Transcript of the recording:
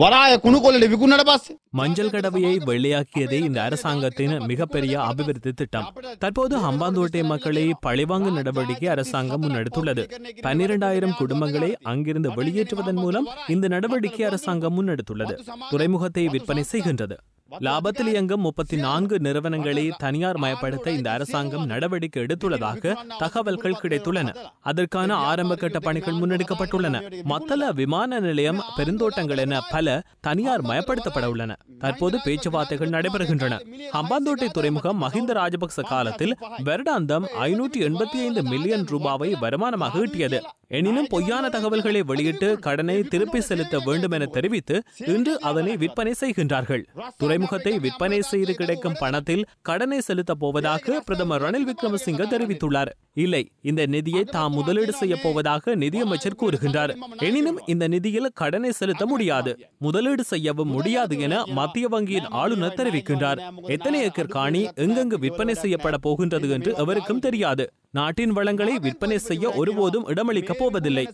வராய குணுக்கோலிட விக்குன்னட பாசு மஞ்சள் கடவையை வெள்ளையாக்கியதே இந்த அரசாங்கத்தின் மிகப்பெரிய அபிவிருத்தி திட்டம் தற்போது ஹம்பாந்தோட்டை மக்களை பழிவாங்கு நடவடிக்கை அரசாங்கம் முன்னெடுத்துள்ளது பன்னிரண்டாயிரம் குடும்பங்களை அங்கிருந்து வெளியேற்றுவதன் மூலம் இந்த நடவடிக்கை அரசாங்கம் முன்னெடுத்துள்ளது துறைமுகத்தை விற்பனை செய்கின்றது லாபத்தில் இயங்கும் முப்பத்தி நான்கு நிறுவனங்களை தனியார் மயப்படுத்த இந்த அரசாங்கம் நடவடிக்கை எடுத்துள்ளதாக தகவல்கள் கிடைத்துள்ளன அதற்கான ஆரம்ப கட்ட பணிகள் முன்னெடுக்கப்பட்டுள்ளன மத்தள விமான நிலையம் பெருந்தோட்டங்கள் என பல தனியார் மயப்படுத்தப்பட உள்ளன தற்போது பேச்சுவார்த்தைகள் நடைபெறுகின்றன ஹம்பாந்தோட்டை துறைமுகம் மஹிந்த ராஜபக்ச காலத்தில் வருடாந்தம் ஐநூற்றி எண்பத்தி ஐந்து மில்லியன் ரூபாவை வருமானமாக ஈட்டியது எனினும் பொய்யான தகவல்களை வெளியிட்டு கடனை திருப்பி செலுத்த வேண்டும் என தெரிவித்து இன்று அதனை விற்பனை செய்கின்றார்கள் துறை துறைமுகத்தை விற்பனை செய்து கிடைக்கும் பணத்தில் கடனை செலுத்தப் போவதாக பிரதமர் ரணில் விக்ரமசிங்க தெரிவித்துள்ளார் இல்லை இந்த நிதியை தாம் முதலீடு செய்ய போவதாக நிதியமைச்சர் கூறுகின்றார் எனினும் இந்த நிதியில் கடனை செலுத்த முடியாது முதலீடு செய்யவும் முடியாது என மத்திய வங்கியின் ஆளுநர் தெரிவிக்கின்றார் எத்தனை ஏக்கர் காணி எங்கெங்கு விற்பனை செய்யப்பட போகின்றது என்று எவருக்கும் தெரியாது நாட்டின் வளங்களை விற்பனை செய்ய ஒருபோதும் இடமளிக்கப் போவதில்லை